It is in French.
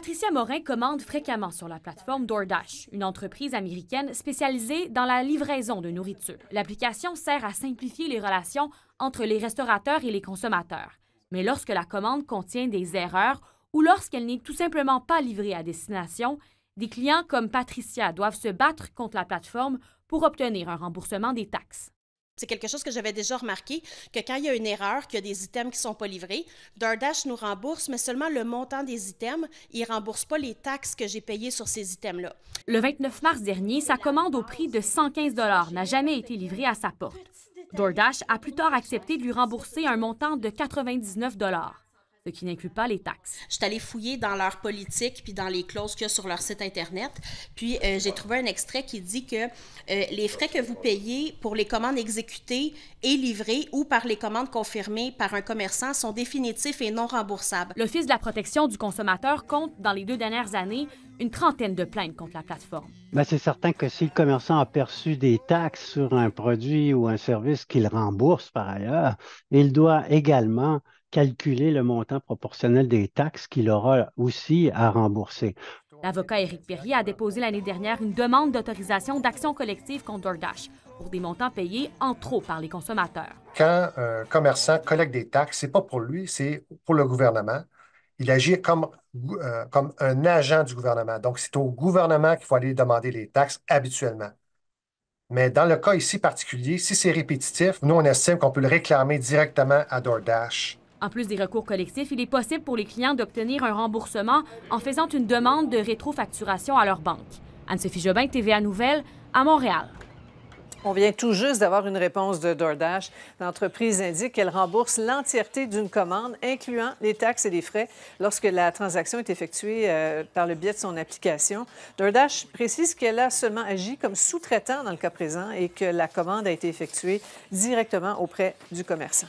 Patricia Morin commande fréquemment sur la plateforme DoorDash, une entreprise américaine spécialisée dans la livraison de nourriture. L'application sert à simplifier les relations entre les restaurateurs et les consommateurs. Mais lorsque la commande contient des erreurs ou lorsqu'elle n'est tout simplement pas livrée à destination, des clients comme Patricia doivent se battre contre la plateforme pour obtenir un remboursement des taxes. C'est quelque chose que j'avais déjà remarqué, que quand il y a une erreur, qu'il y a des items qui ne sont pas livrés, DoorDash nous rembourse, mais seulement le montant des items. Il ne rembourse pas les taxes que j'ai payées sur ces items-là. Le 29 mars dernier, sa commande au prix de 115 n'a jamais été livrée à sa porte. DoorDash a plus tard accepté de lui rembourser un montant de 99 qui n'inclut pas les taxes. Je suis allée fouiller dans leur politique puis dans les clauses qu'il y a sur leur site Internet. Puis euh, j'ai trouvé un extrait qui dit que euh, les frais que vous payez pour les commandes exécutées et livrées ou par les commandes confirmées par un commerçant sont définitifs et non remboursables. L'Office de la protection du consommateur compte, dans les deux dernières années, une trentaine de plaintes contre la plateforme. Ben, c'est certain que si le commerçant a perçu des taxes sur un produit ou un service qu'il rembourse par ailleurs, il doit également calculer le montant proportionnel des taxes qu'il aura aussi à rembourser. L'avocat Éric Perrier a déposé l'année dernière une demande d'autorisation d'action collective contre DoorDash pour des montants payés en trop par les consommateurs. Quand un commerçant collecte des taxes, c'est pas pour lui, c'est pour le gouvernement. Il agit comme, euh, comme un agent du gouvernement. Donc, c'est au gouvernement qu'il faut aller demander les taxes habituellement. Mais dans le cas ici particulier, si c'est répétitif, nous, on estime qu'on peut le réclamer directement à DoorDash. En plus des recours collectifs, il est possible pour les clients d'obtenir un remboursement en faisant une demande de rétrofacturation à leur banque. Anne-Sophie Jobin, TVA Nouvelle, à Montréal. On vient tout juste d'avoir une réponse de DoorDash. L'entreprise indique qu'elle rembourse l'entièreté d'une commande, incluant les taxes et les frais, lorsque la transaction est effectuée euh, par le biais de son application. DoorDash précise qu'elle a seulement agi comme sous-traitant dans le cas présent et que la commande a été effectuée directement auprès du commerçant.